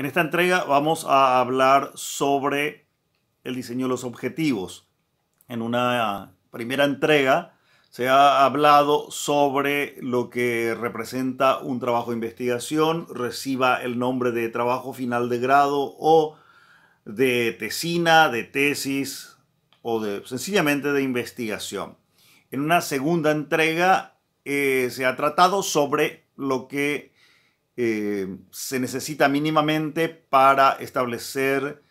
En esta entrega vamos a hablar sobre el diseño de los objetivos. En una primera entrega se ha hablado sobre lo que representa un trabajo de investigación, reciba el nombre de trabajo final de grado o de tesina, de tesis o de, sencillamente de investigación. En una segunda entrega eh, se ha tratado sobre lo que eh, se necesita mínimamente para establecer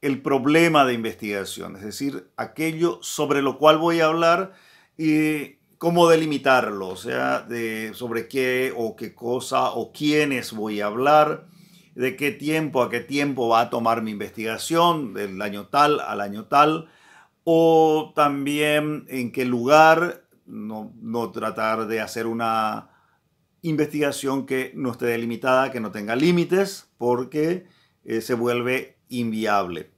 el problema de investigación, es decir, aquello sobre lo cual voy a hablar y cómo delimitarlo, o sea, de sobre qué o qué cosa o quiénes voy a hablar, de qué tiempo a qué tiempo va a tomar mi investigación, del año tal al año tal, o también en qué lugar, no tratar de hacer una, investigación que no esté delimitada, que no tenga límites, porque eh, se vuelve inviable.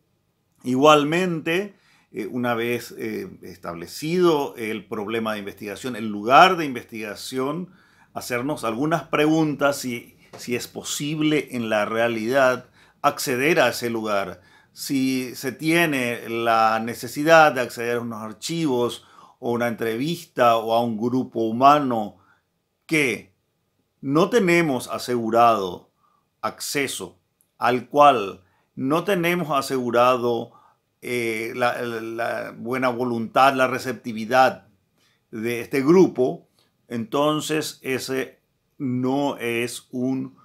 Igualmente, eh, una vez eh, establecido el problema de investigación, el lugar de investigación, hacernos algunas preguntas si, si es posible en la realidad acceder a ese lugar, si se tiene la necesidad de acceder a unos archivos o una entrevista o a un grupo humano que no tenemos asegurado acceso al cual no tenemos asegurado eh, la, buena voluntad, la receptividad de este grupo, entonces ese no es un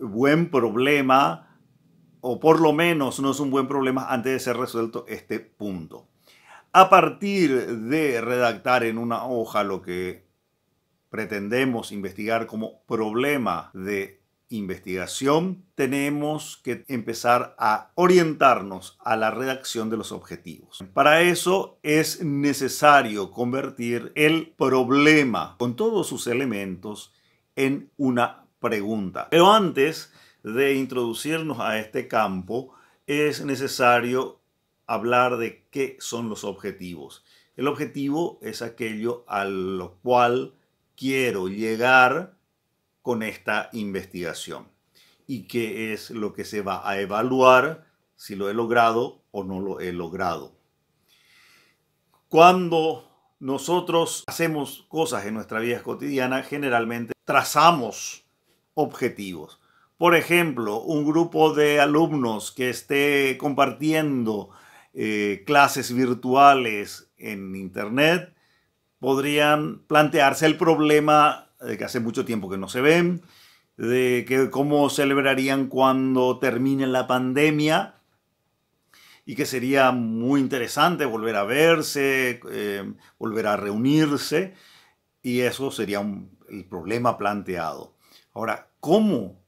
buen problema, o por lo menos no es un buen problema antes de ser resuelto este punto. A partir de redactar en una hoja lo que pretendemos investigar como problema de investigación, tenemos que empezar a orientarnos a la redacción de los objetivos. Para eso es necesario convertir el problema con todos sus elementos en una pregunta. Pero antes de introducirnos a este campo, es necesario hablar de qué son los objetivos. El objetivo es aquello al cual quiero llegar con esta investigación y qué es lo que se va a evaluar si lo he logrado o no lo he logrado. Cuando nosotros hacemos cosas en nuestra vida cotidiana, generalmente trazamos objetivos. Por ejemplo, un grupo de alumnos que esté compartiendo eh, clases virtuales en Internet podrían plantearse el problema de que hace mucho tiempo que no se ven, de que cómo celebrarían cuando termine la pandemia y que sería muy interesante volver a verse, eh, volver a reunirse y eso sería un, el problema planteado. Ahora, ¿cómo?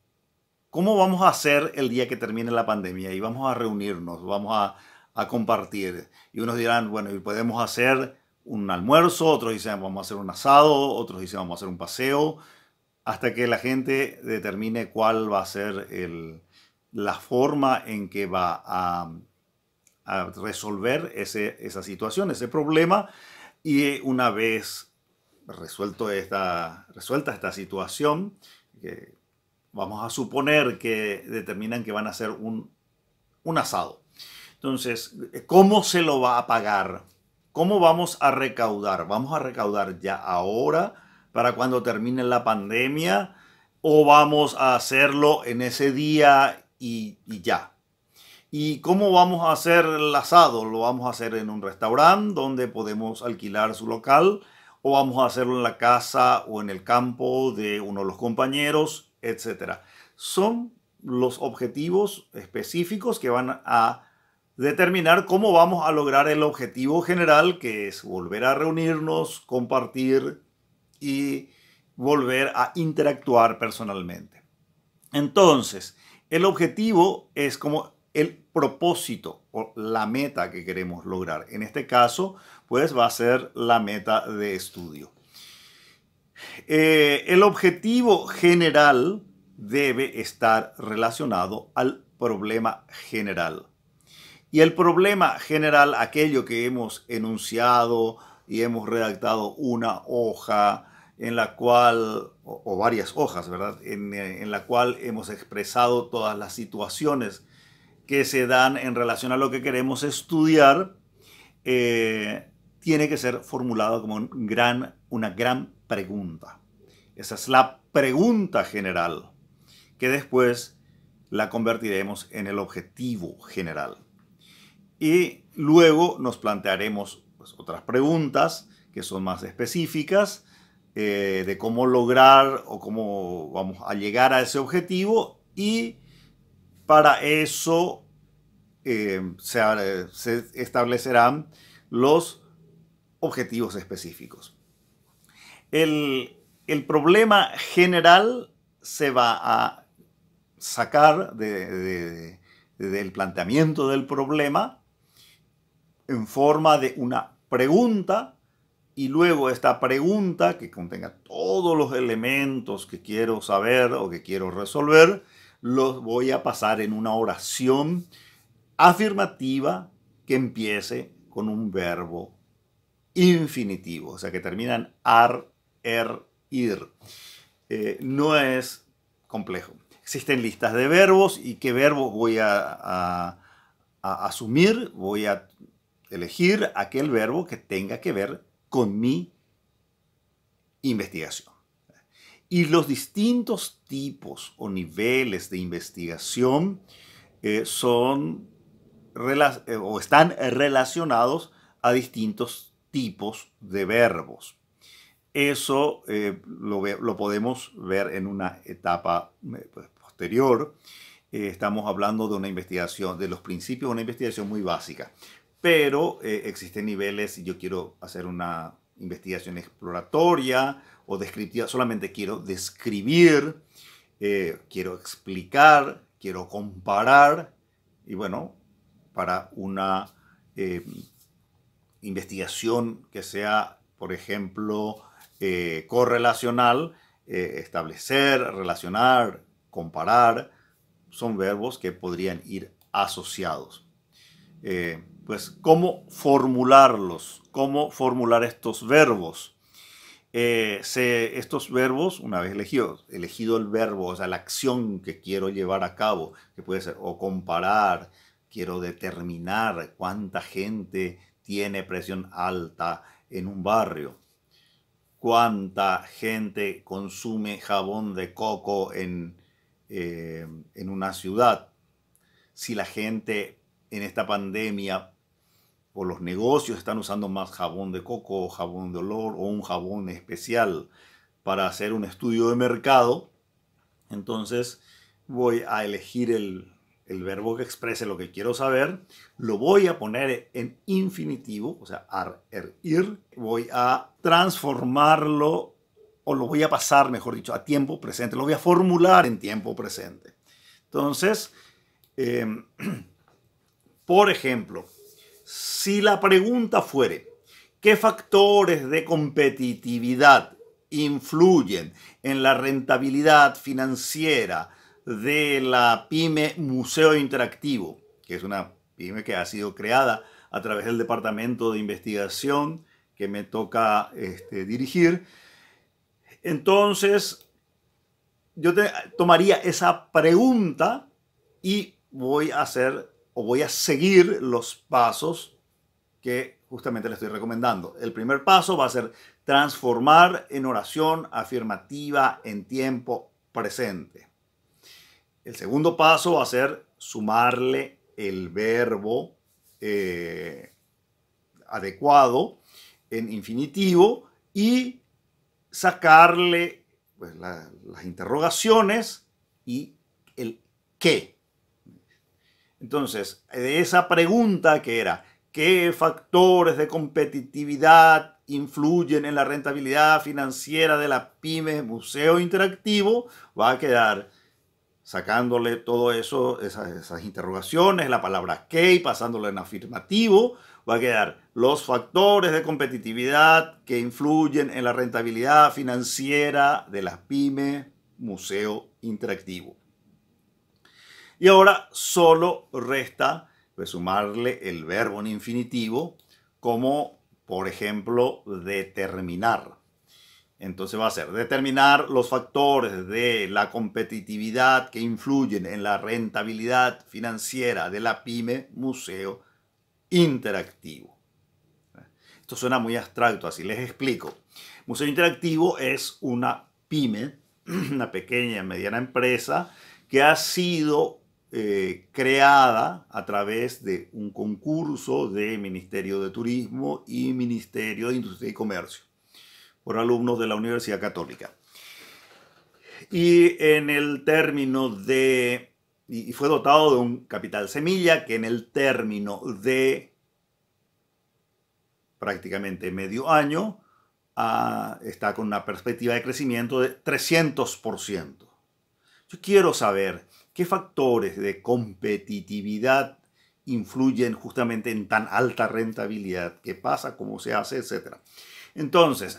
¿Cómo vamos a hacer el día que termine la pandemia? Y vamos a reunirnos, vamos a, a compartir. Y unos dirán, bueno, y podemos hacer un almuerzo, otros dicen vamos a hacer un asado, otros dicen vamos a hacer un paseo, hasta que la gente determine cuál va a ser la forma en que va a, resolver esa situación, ese problema. Y una vez resuelto resuelta esta situación, vamos a suponer que determinan que van a hacer un, un asado. Entonces, ¿cómo se lo va a pagar? ¿Cómo vamos a recaudar? ¿Vamos a recaudar ya ahora para cuando termine la pandemia? ¿O vamos a hacerlo en ese día y, ya? ¿Y cómo vamos a hacer el asado? ¿Lo vamos a hacer en un restaurante donde podemos alquilar su local? ¿O vamos a hacerlo en la casa o en el campo de uno de los compañeros? Etcétera. Son los objetivos específicos que van a determinar cómo vamos a lograr el objetivo general, que es volver a reunirnos, compartir y volver a interactuar personalmente. Entonces, el objetivo es como el propósito o la meta que queremos lograr. En este caso, pues va a ser la meta de estudio. Eh, el objetivo general debe estar relacionado al problema general. Y el problema general, aquello que hemos enunciado y hemos redactado una hoja en la cual, o, varias hojas, ¿verdad? Eh, en, la cual hemos expresado todas las situaciones que se dan en relación a lo que queremos estudiar, eh, tiene que ser formulado como una gran pregunta. Esa es la pregunta general, que después la convertiremos en el objetivo general. Y luego nos plantearemos pues, otras preguntas que son más específicas eh, de cómo lograr o cómo vamos a llegar a ese objetivo y para eso eh, se, establecerán los objetivos específicos. El, problema general se va a sacar del planteamiento del problema en forma de una pregunta y luego esta pregunta que contenga todos los elementos que quiero saber o que quiero resolver, los voy a pasar en una oración afirmativa que empiece con un verbo infinitivo, o sea que terminan ar, er, ir. Eh, no es complejo. Existen listas de verbos y qué verbos voy a asumir, voy a elegir aquel verbo que tenga que ver con mi investigación. Y los distintos tipos o niveles de investigación eh, son eh, o están relacionados a distintos tipos de verbos. Eso eh, lo, lo, podemos ver en una etapa pues, posterior. estamos hablando de una investigación, de los principios de una investigación muy básica pero eh, existen niveles, si yo quiero hacer una investigación exploratoria o descriptiva, solamente quiero describir, eh, quiero explicar, quiero comparar, y bueno, para una eh, investigación que sea, por ejemplo, correlacional, establecer, relacionar, comparar, son verbos que podrían ir asociados pues cómo formularlos, cómo formular estos verbos. Eh, estos verbos, una vez elegido, elegido el verbo, o sea, la acción que quiero llevar a cabo, que puede ser o comparar, quiero determinar cuánta gente tiene presión alta en un barrio, cuánta gente consume jabón de coco en, eh, en una ciudad, si la gente en esta pandemia o los negocios están usando más jabón de coco o jabón de olor o un jabón especial para hacer un estudio de mercado, entonces voy a elegir el, verbo que exprese lo que quiero saber, lo voy a poner en infinitivo, o sea, ar, er, ir, voy a transformarlo o lo voy a pasar, mejor dicho, a tiempo presente, lo voy a formular en tiempo presente. Entonces, em, por ejemplo, si la pregunta fuere, ¿qué factores de competitividad influyen en la rentabilidad financiera de la pyme Museo Interactivo, que es una pyme que ha sido creada a través del Departamento de Investigación que me toca este, dirigir. Entonces, yo tomaría esa pregunta y voy a hacer o voy a seguir los pasos que justamente le estoy recomendando. El primer paso va a ser transformar en oración afirmativa en tiempo presente. El segundo paso va a ser sumarle el verbo eh, adecuado en infinitivo y sacarle pues, las interrogaciones y el qué. Entonces, de esa pregunta que era, ¿qué factores de competitividad influyen en la rentabilidad financiera de la pyme museo interactivo? Va a quedar sacándole todo eso, esas, interrogaciones, la palabra que y pasándola en afirmativo, va a quedar los factores de competitividad que influyen en la rentabilidad financiera de las pymes museo interactivo. Y ahora solo resta sumarle el verbo en infinitivo como, por ejemplo, determinar. Entonces va a ser determinar los factores de la competitividad que influyen en la rentabilidad financiera de la pyme museo interactivo. Esto suena muy abstracto, así les explico. Museo interactivo es una pyme, una pequeña y mediana empresa que ha sido eh, creada a través de un concurso de Ministerio de Turismo y Ministerio de Industria y Comercio por alumnos de la Universidad Católica. Y en el término de, y fue dotado de un capital semilla que en el término de prácticamente medio año ah, está con una perspectiva de crecimiento de 300%. Yo quiero saber ¿Qué factores de competitividad influyen justamente en tan alta rentabilidad? ¿Qué pasa? ¿Cómo se hace? Etcétera. Entonces,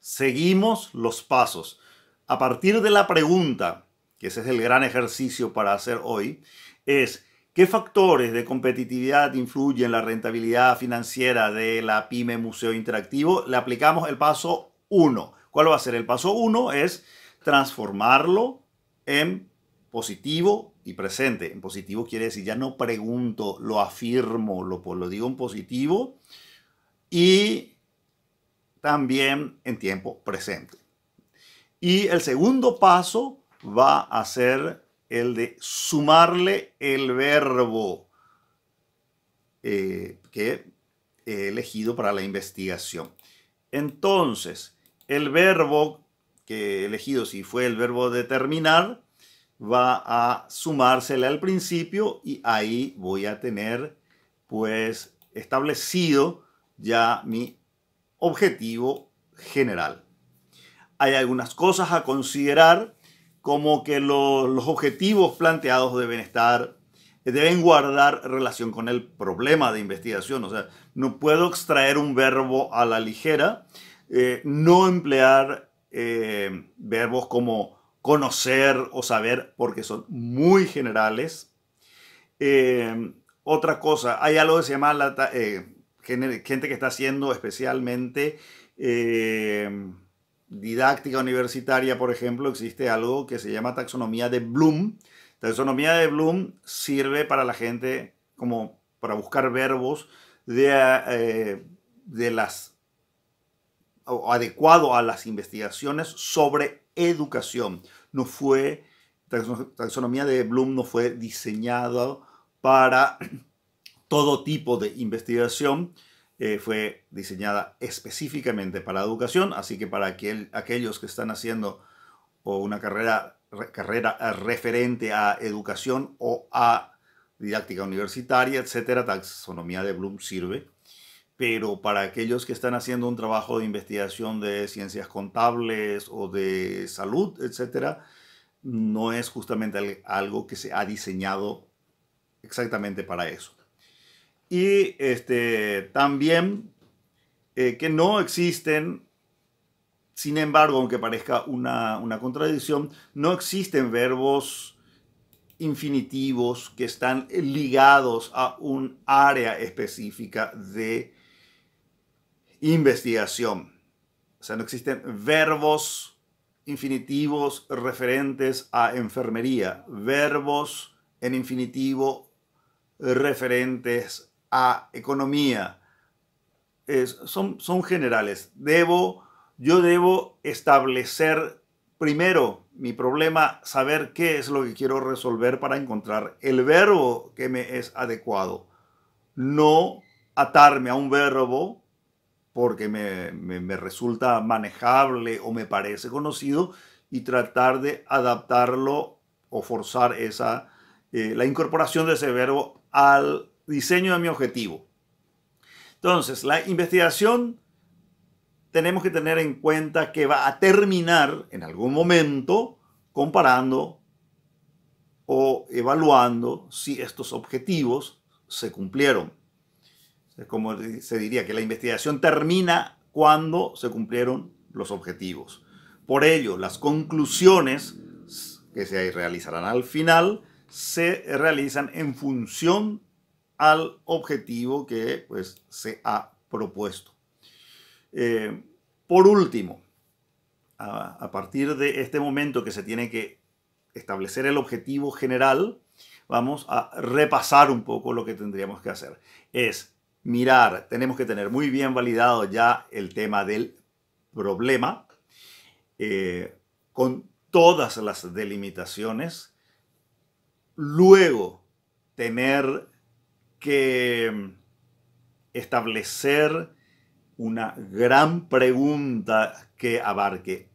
seguimos los pasos. A partir de la pregunta, que ese es el gran ejercicio para hacer hoy, es ¿qué factores de competitividad influyen en la rentabilidad financiera de la pyme Museo Interactivo? Le aplicamos el paso 1. ¿Cuál va a ser? El paso 1 es transformarlo en positivo y presente. En positivo quiere decir, ya no pregunto, lo afirmo, lo, pues, lo digo en positivo. Y también en tiempo presente. Y el segundo paso va a ser el de sumarle el verbo eh, que he elegido para la investigación. Entonces, el verbo que he elegido, si fue el verbo determinar, va a sumársele al principio y ahí voy a tener pues establecido ya mi objetivo general. Hay algunas cosas a considerar como que los objetivos planteados deben estar, deben guardar relación con el problema de investigación. O sea, no puedo extraer un verbo a la ligera, eh, no emplear eh, verbos como conocer o saber porque son muy generales. Eh, otra cosa, hay algo que se llama eh, gente que está haciendo especialmente eh, didáctica universitaria, por ejemplo, existe algo que se llama taxonomía de Bloom. Taxonomía de Bloom sirve para la gente como para buscar verbos de, de las adecuado a las investigaciones sobre educación no fue, taxonomía de Bloom no fue diseñada para todo tipo de investigación, eh, fue diseñada específicamente para educación, así que para aquellos que están haciendo o una carrera, carrera eh, referente a educación o a didáctica universitaria, etcétera, taxonomía de Bloom sirve pero para aquellos que están haciendo un trabajo de investigación de ciencias contables o de salud, etcétera, no es justamente algo que se ha diseñado exactamente para eso. Y este, también eh, que no existen, sin embargo, aunque parezca una, una contradicción, no existen verbos infinitivos que están ligados a un área específica de investigación. O sea, no existen verbos infinitivos referentes a enfermería, verbos en infinitivo referentes a economía. son, son generales. Debo, yo debo establecer primero mi problema, saber qué es lo que quiero resolver para encontrar el verbo que me es adecuado. No atarme a un verbo porque me, resulta manejable o me parece conocido y tratar de adaptarlo o forzar esa, eh, la incorporación de ese verbo al diseño de mi objetivo. Entonces, la investigación tenemos que tener en cuenta que va a terminar en algún momento comparando o evaluando si estos objetivos se cumplieron. Es como se diría, que la investigación termina cuando se cumplieron los objetivos. Por ello, las conclusiones que se realizarán al final se realizan en función al objetivo que pues, se ha propuesto. Eh, por último, a, a partir de este momento que se tiene que establecer el objetivo general, vamos a repasar un poco lo que tendríamos que hacer. Es mirar, tenemos que tener muy bien validado ya el tema del problema, eh, con todas las delimitaciones, luego tener que mm, establecer una gran pregunta que abarque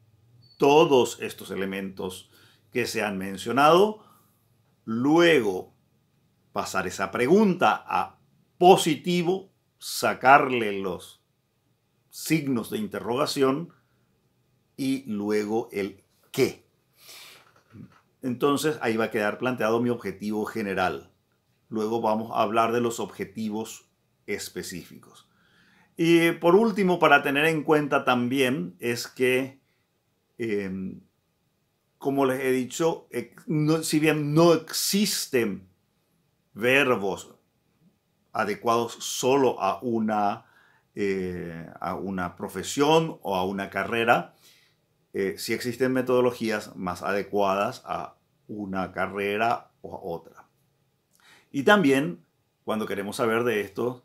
todos estos elementos que se han mencionado, luego pasar esa pregunta a positivo, sacarle los signos de interrogación y luego el qué. Entonces ahí va a quedar planteado mi objetivo general. Luego vamos a hablar de los objetivos específicos. Y por último, para tener en cuenta también es que, em, como les he dicho, si bien no existen verbos adecuados solo a una, eh, a una profesión o a una carrera, eh, si existen metodologías más adecuadas a una carrera o a otra. Y también, cuando queremos saber de esto,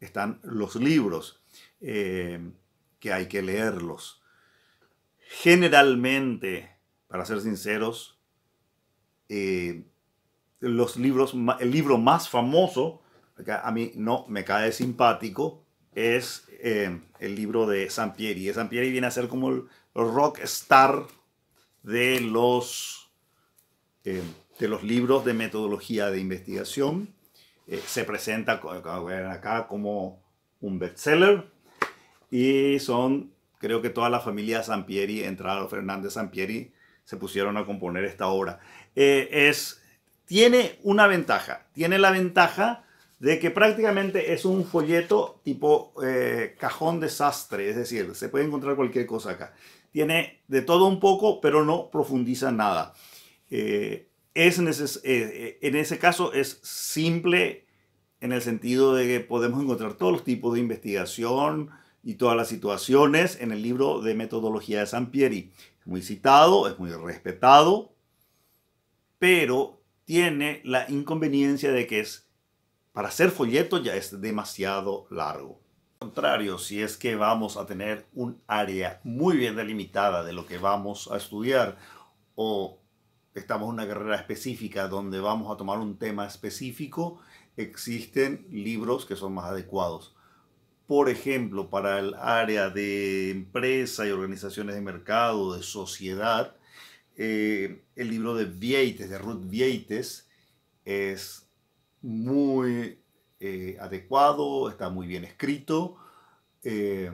están los libros, eh, que hay que leerlos. Generalmente, para ser sinceros, los libros, el libro más famoso a mí no me cae simpático, es eh, el libro de Sampieri. Sampieri viene a ser como el rock star de los, eh, de los libros de metodología de investigación. Eh, se presenta acá como un bestseller y son, creo que toda la familia Sampieri, entrado Fernández Sampieri, se pusieron a componer esta obra. es, tiene una ventaja, tiene la ventaja de que prácticamente es un folleto tipo eh, cajón desastre, es decir, se puede encontrar cualquier cosa acá. Tiene de todo un poco, pero no profundiza nada. Eh, es en ese, eh, eh, en ese caso es simple en el sentido de que podemos encontrar todos los tipos de investigación y todas las situaciones en el libro de metodología de Sampieri. Es muy citado, es muy respetado, pero tiene la inconveniencia de que es para hacer folleto ya es demasiado largo. Al contrario, si es que vamos a tener un área muy bien delimitada de lo que vamos a estudiar o estamos en una carrera específica donde vamos a tomar un tema específico, existen libros que son más adecuados. Por ejemplo, para el área de empresa y organizaciones de mercado, de sociedad, eh, el libro de Vieites, de Ruth Vietes, es muy eh, adecuado, está muy bien escrito, eh,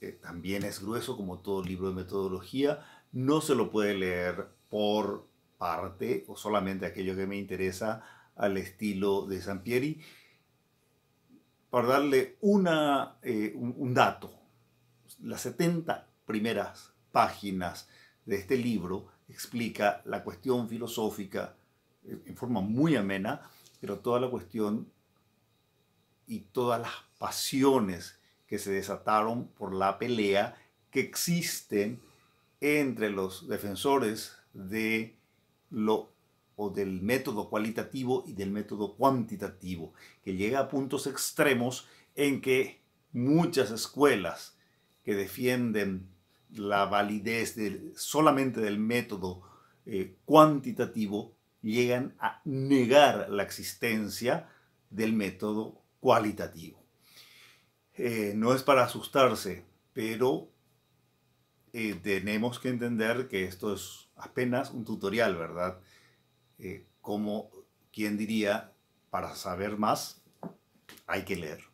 eh, también es grueso como todo libro de metodología, no se lo puede leer por parte o solamente aquello que me interesa al estilo de Sampieri. Para darle un, un dato, las 70 primeras páginas de este libro explica la cuestión filosófica en forma muy amena pero toda la cuestión y todas las pasiones que se desataron por la pelea que existen entre los defensores de lo o del método cualitativo y del método cuantitativo, que llega a puntos extremos en que muchas escuelas que defienden la validez solamente del método eh, cuantitativo llegan a negar la existencia del método cualitativo. Eh, no es para asustarse, pero eh, tenemos que entender que esto es apenas un tutorial, ¿verdad? Eh, como quien diría, para saber más hay que leer.